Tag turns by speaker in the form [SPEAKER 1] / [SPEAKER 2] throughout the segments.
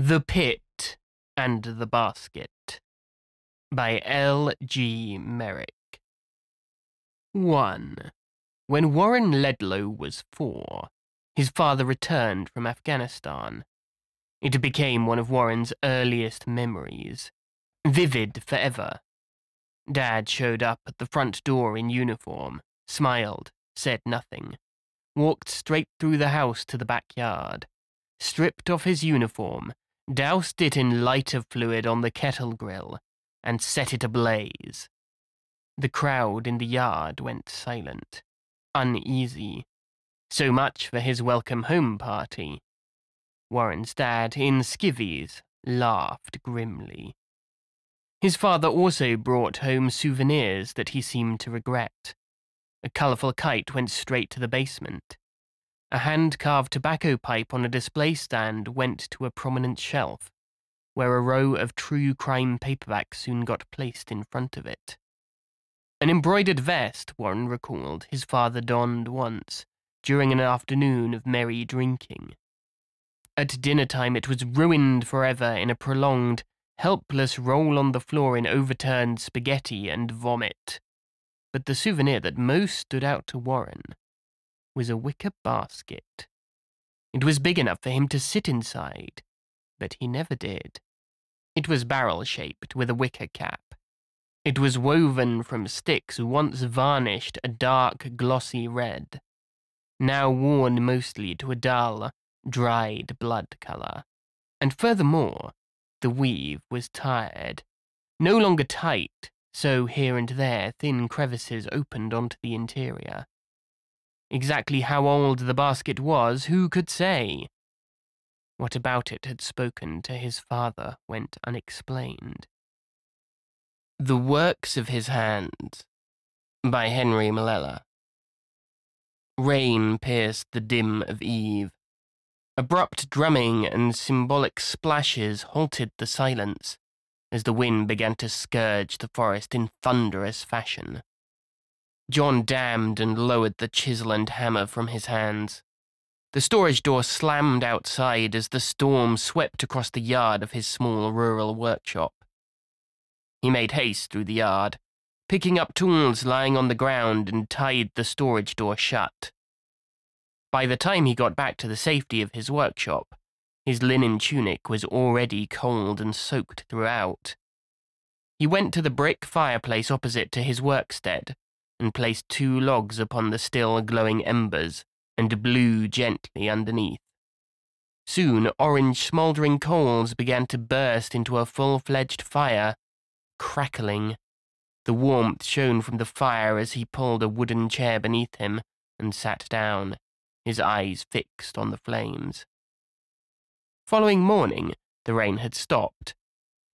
[SPEAKER 1] The Pit and the Basket by L. G. Merrick. 1. When Warren Ledlow was four, his father returned from Afghanistan. It became one of Warren's earliest memories, vivid forever. Dad showed up at the front door in uniform, smiled, said nothing, walked straight through the house to the backyard, stripped off his uniform doused it in lighter fluid on the kettle grill, and set it ablaze. The crowd in the yard went silent, uneasy. So much for his welcome home party. Warren's dad, in skivvies, laughed grimly. His father also brought home souvenirs that he seemed to regret. A colourful kite went straight to the basement. A hand carved tobacco pipe on a display stand went to a prominent shelf, where a row of true crime paperbacks soon got placed in front of it. An embroidered vest, Warren recalled, his father donned once, during an afternoon of merry drinking. At dinner time, it was ruined forever in a prolonged, helpless roll on the floor in overturned spaghetti and vomit. But the souvenir that most stood out to Warren was a wicker basket. It was big enough for him to sit inside, but he never did. It was barrel shaped with a wicker cap. It was woven from sticks once varnished a dark, glossy red, now worn mostly to a dull, dried blood colour. And furthermore, the weave was tired, no longer tight, so here and there thin crevices opened onto the interior. Exactly how old the basket was, who could say? What about it had spoken to his father went unexplained. The Works of His Hand by Henry Malella. Rain pierced the dim of eve. Abrupt drumming and symbolic splashes halted the silence as the wind began to scourge the forest in thunderous fashion. John damned and lowered the chisel and hammer from his hands. The storage door slammed outside as the storm swept across the yard of his small rural workshop. He made haste through the yard, picking up tools lying on the ground and tied the storage door shut. By the time he got back to the safety of his workshop, his linen tunic was already cold and soaked throughout. He went to the brick fireplace opposite to his workstead and placed two logs upon the still glowing embers and blew gently underneath. Soon orange smouldering coals began to burst into a full fledged fire, crackling. The warmth shone from the fire as he pulled a wooden chair beneath him and sat down, his eyes fixed on the flames. Following morning, the rain had stopped.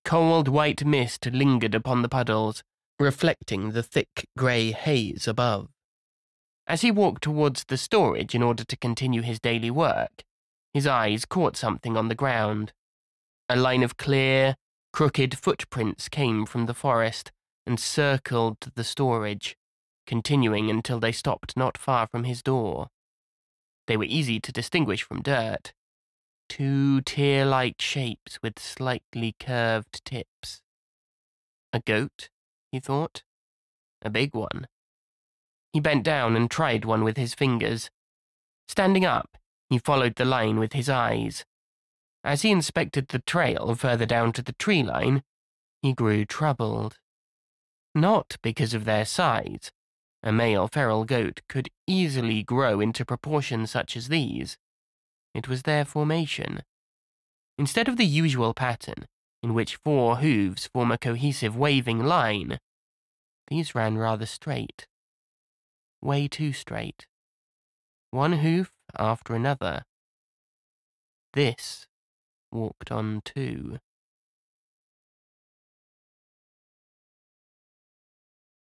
[SPEAKER 1] Cold white mist lingered upon the puddles, reflecting the thick grey haze above. As he walked towards the storage in order to continue his daily work, his eyes caught something on the ground. A line of clear, crooked footprints came from the forest and circled the storage, continuing until they stopped not far from his door. They were easy to distinguish from dirt. Two tear like shapes with slightly curved tips. A goat he thought. A big one. He bent down and tried one with his fingers. Standing up, he followed the line with his eyes. As he inspected the trail further down to the tree line, he grew troubled. Not because of their size. A male feral goat could easily grow into proportions such as these. It was their formation. Instead of the usual pattern, in which four hooves form a cohesive waving line. These ran rather straight. Way too straight. One hoof after another. This walked on too.